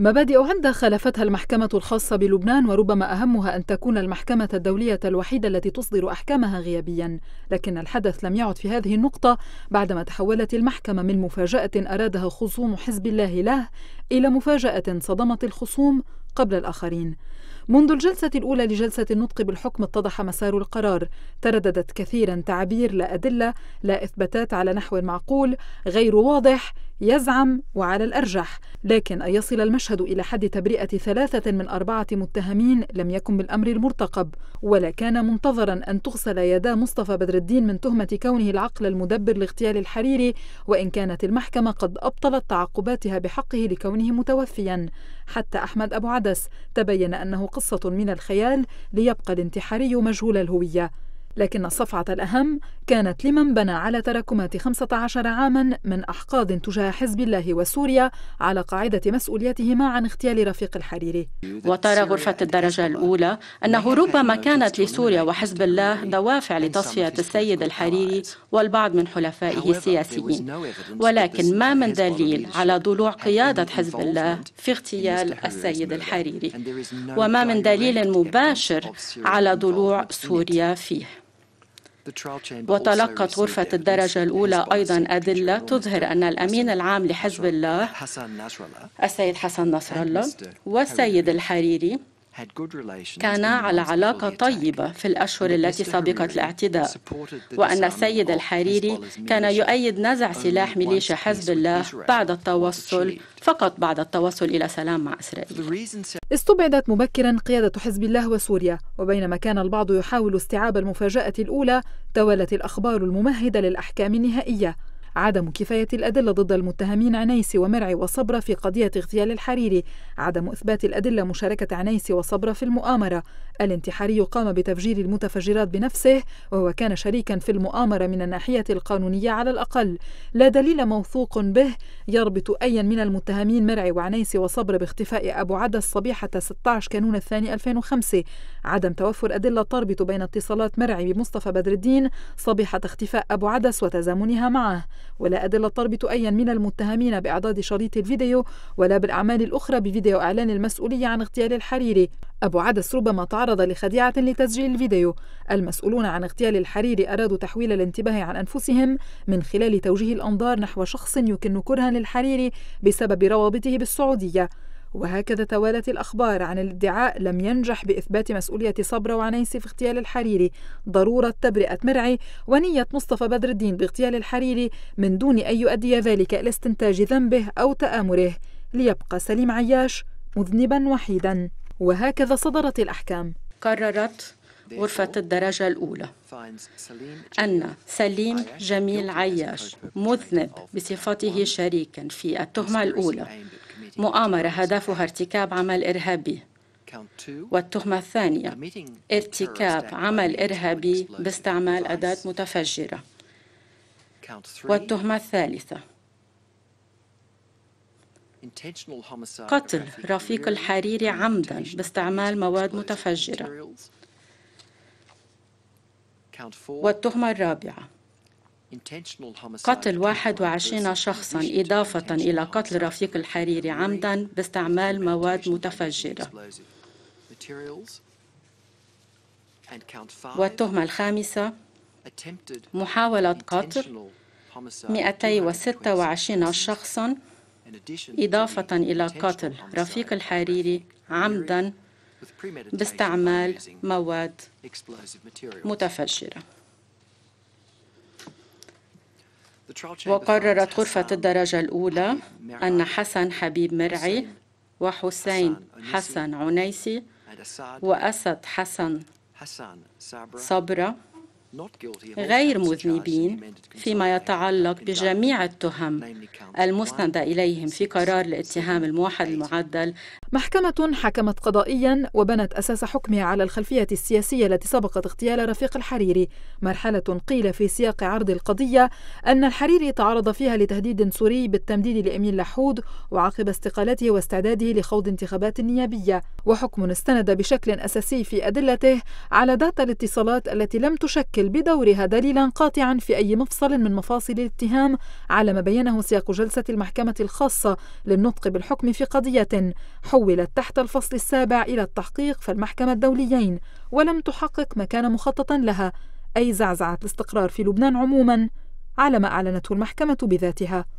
مبادئ هندا خالفتها المحكمة الخاصة بلبنان وربما أهمها أن تكون المحكمة الدولية الوحيدة التي تصدر أحكامها غيابيا لكن الحدث لم يعد في هذه النقطة بعدما تحولت المحكمة من مفاجأة أرادها خصوم حزب الله له إلى مفاجأة صدمت الخصوم قبل الآخرين منذ الجلسة الأولى لجلسة النطق بالحكم اتضح مسار القرار ترددت كثيرا تعابير لا أدلة لا إثباتات على نحو معقول غير واضح يزعم وعلى الأرجح لكن أن يصل المشهد إلى حد تبرئة ثلاثة من أربعة متهمين لم يكن بالأمر المرتقب ولا كان منتظرا أن تغسل يدا مصطفى بدر الدين من تهمة كونه العقل المدبر لاغتيال الحريري وإن كانت المحكمة قد أبطلت تعقباتها بحقه لكونه متوفيا حتى أحمد أبو عدس تبين أنه قصة من الخيال ليبقى الانتحاري مجهول الهوية لكن الصفعة الأهم كانت لمن بنى على تراكمات 15 عاما من أحقاد تجاه حزب الله وسوريا على قاعدة مسؤوليتهما عن اغتيال رفيق الحريري وترى غرفة الدرجة الأولى أنه ربما كانت لسوريا وحزب الله دوافع لتصفية السيد الحريري والبعض من حلفائه السياسيين ولكن ما من دليل على ضلوع قيادة حزب الله في اغتيال السيد الحريري وما من دليل مباشر على ضلوع سوريا فيه وتلقت غرفة الدرجة الأولى أيضا أدلة تظهر أن الأمين العام لحزب الله السيد حسن نصر الله والسيد الحريري كان على علاقة طيبة في الأشهر التي سبقت الاعتداء وأن السيد الحريري كان يؤيد نزع سلاح ميليشيا حزب الله بعد التوصل فقط بعد التوصل إلى سلام مع إسرائيل استبعدت مبكرا قيادة حزب الله وسوريا وبينما كان البعض يحاول استيعاب المفاجأة الأولى توالت الأخبار الممهدة للأحكام النهائية عدم كفاية الأدلة ضد المتهمين عنيسي ومرعي وصبرة في قضية اغتيال الحريري عدم إثبات الأدلة مشاركة عنيسي وصبرة في المؤامرة الانتحاري قام بتفجير المتفجرات بنفسه وهو كان شريكا في المؤامرة من الناحية القانونية على الأقل لا دليل موثوق به يربط أيا من المتهمين مرعي وعنيسي وصبرة باختفاء أبو عدس صبيحة 16 كانون الثاني 2005 عدم توفر أدلة تربط بين اتصالات مرعي بمصطفى بدر الدين صبيحة اختفاء أبو عدس وتزامنها معه ولا أدلة تربط أيا من المتهمين بإعداد شريط الفيديو ولا بالأعمال الأخرى بفيديو إعلان المسؤولية عن اغتيال الحريري أبو عدس ربما تعرض لخديعة لتسجيل الفيديو المسؤولون عن اغتيال الحريري أرادوا تحويل الانتباه عن أنفسهم من خلال توجيه الأنظار نحو شخص يكن كرها للحريري بسبب روابطه بالسعودية وهكذا توالت الأخبار عن الادعاء لم ينجح بإثبات مسؤولية صبرا وعنيسي في اغتيال الحريري ضرورة تبرئة مرعي ونية مصطفى بدر الدين باغتيال الحريري من دون أن يؤدي ذلك إلى استنتاج ذنبه أو تآمره ليبقى سليم عياش مذنبا وحيدا وهكذا صدرت الأحكام قررت غرفة الدرجة الأولى أن سليم جميل عياش مذنب بصفته شريكا في التهمة الأولى مؤامرة هدفها ارتكاب عمل إرهابي والتهمة الثانية ارتكاب عمل إرهابي باستعمال أداة متفجرة والتهمة الثالثة قتل رفيق الحريري عمدا باستعمال مواد متفجرة والتهمة الرابعة قتل 21 شخصا إضافة إلى قتل رفيق الحريري عمدا باستعمال مواد متفجرة والتهمة الخامسة محاولة قتل 226 شخصا إضافة إلى قتل رفيق الحريري عمدا باستعمال مواد متفجرة وقررت غرفة الدرجة الأولى أن حسن حبيب مرعي وحسين حسن عنيسي وأسد حسن صبرة غير مذنبين فيما يتعلق بجميع التهم المسندة إليهم في قرار الاتهام الموحد المعدل محكمة حكمت قضائيا وبنت أساس حكمها على الخلفية السياسية التي سبقت اغتيال رفيق الحريري مرحلة قيل في سياق عرض القضية أن الحريري تعرض فيها لتهديد سوري بالتمديد لأمين لحود وعقب استقالته واستعداده لخوض انتخابات نيابية وحكم استند بشكل أساسي في أدلته على داتا الاتصالات التي لم تشكل بدورها دليلا قاطعا في أي مفصل من مفاصل الاتهام على ما بينه سياق جلسة المحكمة الخاصة للنطق بالحكم في قضية حولت تحت الفصل السابع إلى التحقيق في المحكمة الدوليين ولم تحقق ما كان مخططا لها أي زعزعة الاستقرار في لبنان عموما على ما أعلنته المحكمة بذاتها